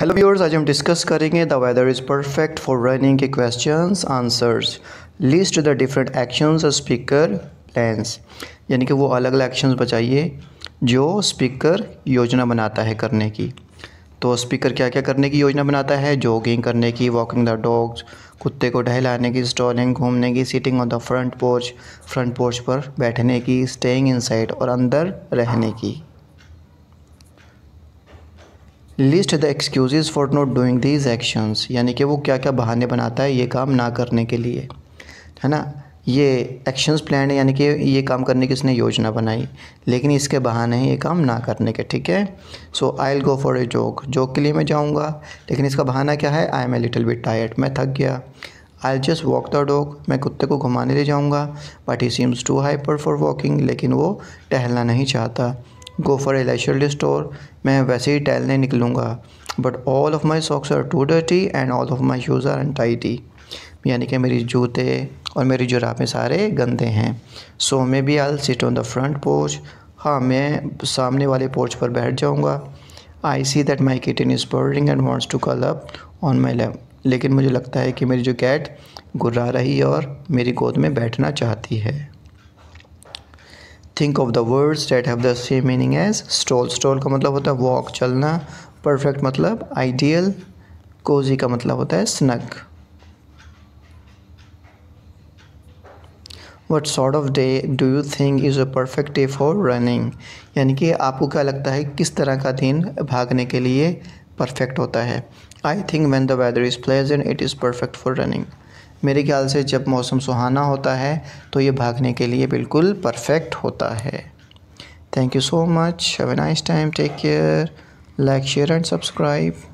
hello viewers आज हम discuss करेंगे the weather is perfect for running के questions answers list the different actions speaker plans यानी कि वो अलग अलग एक्शंस बताइए जो स्पीकर योजना बनाता है करने की तो स्पीकर क्या क्या करने की योजना बनाता है जॉगिंग करने की वॉकिंग द डॉग्स कुत्ते को टहलाने की स्टॉलिंग घूमने की sitting on the front porch front porch पर बैठने की स्टेइंग इनसाइड और अंदर रहने की list the excuse for not doing these actions यानी कि वो क्या क्या बहाने बनाता है ये काम ना करने के लिए है ना ये एक्शंस प्लान है यानी कि ये काम करने की इसने योजना बनाई लेकिन इसके बहाने हैं ये काम ना करने के ठीक है so I'll go for a jog jog के लिए मैं जाऊँगा लेकिन इसका बहाना क्या है I am a little bit tired मैं थक गया I just walk the dog मैं कुत्ते को घुमाने ले जाऊँगा but he seems too hyper for walking लेकिन वो टहलना नहीं चाहता गो फॉर a leisurely मैं वैसे ही टहलने निकलूँगा but all of my socks are too dirty and all of my shoes are and tighty यानी कि मेरी जूते और मेरी जुराबें सारे गंदे हैं so maybe I'll sit on the front porch हाँ मैं सामने वाले पोर्च पर बैठ जाऊँगा I see that my kitten is birding and wants to curl up on my lap लेकिन मुझे लगता है कि मेरी जो कैट गुर्रा रही और मेरी गोद में बैठना चाहती है think of the words that have the same meaning as stroll stroll का मतलब होता है वॉक चलना परफेक्ट मतलब आइडियल कोजी का मतलब होता है snug what sort of day do you think is a perfect day for running यानी कि आपको क्या लगता है किस तरह का दिन भागने के लिए परफेक्ट होता है I think when the weather is pleasant it is perfect for running मेरे ख्याल से जब मौसम सुहाना होता है तो ये भागने के लिए बिल्कुल परफेक्ट होता है thank you so much have a nice time take care like share and subscribe